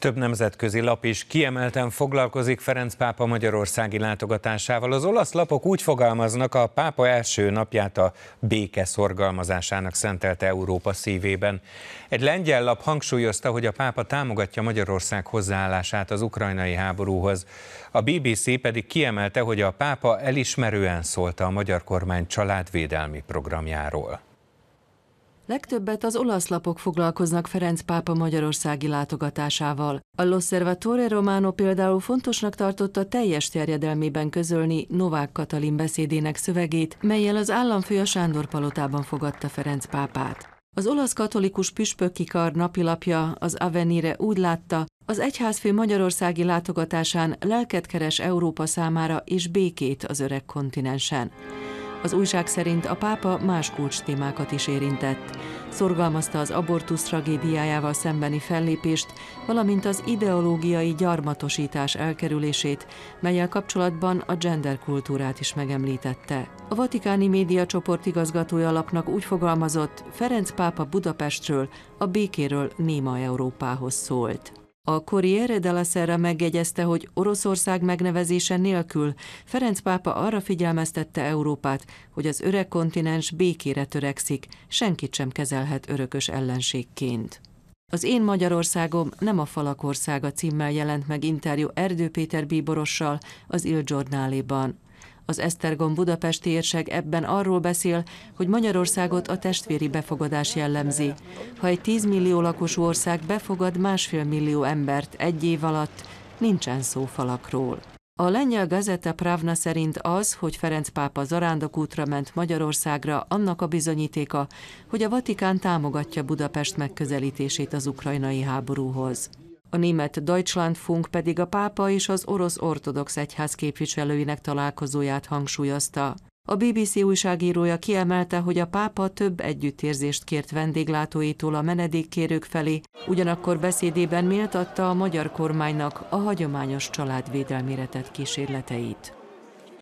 Több nemzetközi lap is kiemelten foglalkozik Ferenc pápa magyarországi látogatásával. Az olasz lapok úgy fogalmaznak, a pápa első napját a béke szorgalmazásának szentelte Európa szívében. Egy lengyel lap hangsúlyozta, hogy a pápa támogatja Magyarország hozzáállását az ukrajnai háborúhoz. A BBC pedig kiemelte, hogy a pápa elismerően szólt a magyar kormány családvédelmi programjáról. Legtöbbet az olasz lapok foglalkoznak Ferenc pápa magyarországi látogatásával. A L'Osservatore Romano például fontosnak tartotta teljes terjedelmében közölni Novák Katalin beszédének szövegét, melyel az államfő a Sándor palotában fogadta Ferenc pápát. Az olasz katolikus püspöki kar napilapja, az Avenire úgy látta, az egyházfő magyarországi látogatásán lelket keres Európa számára és békét az öreg kontinensen. Az újság szerint a pápa más kulcs témákat is érintett. Szorgalmazta az abortusz tragédiájával szembeni fellépést, valamint az ideológiai gyarmatosítás elkerülését, melyel kapcsolatban a genderkultúrát is megemlítette. A vatikáni médiacsoport igazgatója alapnak úgy fogalmazott, Ferenc pápa Budapestről, a békéről néma Európához szólt. A Corriere della Sera megjegyezte, hogy Oroszország megnevezése nélkül Ferenc pápa arra figyelmeztette Európát, hogy az öreg kontinens békére törekszik, senkit sem kezelhet örökös ellenségként. Az Én Magyarországom nem a falak országa címmel jelent meg interjú Erdő Péter bíborossal az Il Giornáléban. Az Esztergom budapesti érseg ebben arról beszél, hogy Magyarországot a testvéri befogadás jellemzi. Ha egy 10 millió lakosú ország befogad másfél millió embert egy év alatt, nincsen szó falakról. A lengyel gazeta Pravna szerint az, hogy Ferenc pápa zarándokútra ment Magyarországra, annak a bizonyítéka, hogy a Vatikán támogatja Budapest megközelítését az ukrajnai háborúhoz. A német Deutschlandfunk pedig a pápa és az orosz ortodox egyház képviselőinek találkozóját hangsúlyozta. A BBC újságírója kiemelte, hogy a pápa több együttérzést kért vendéglátóitól a menedékkérők felé, ugyanakkor beszédében méltatta a magyar kormánynak a hagyományos családvédelmi kísérleteit.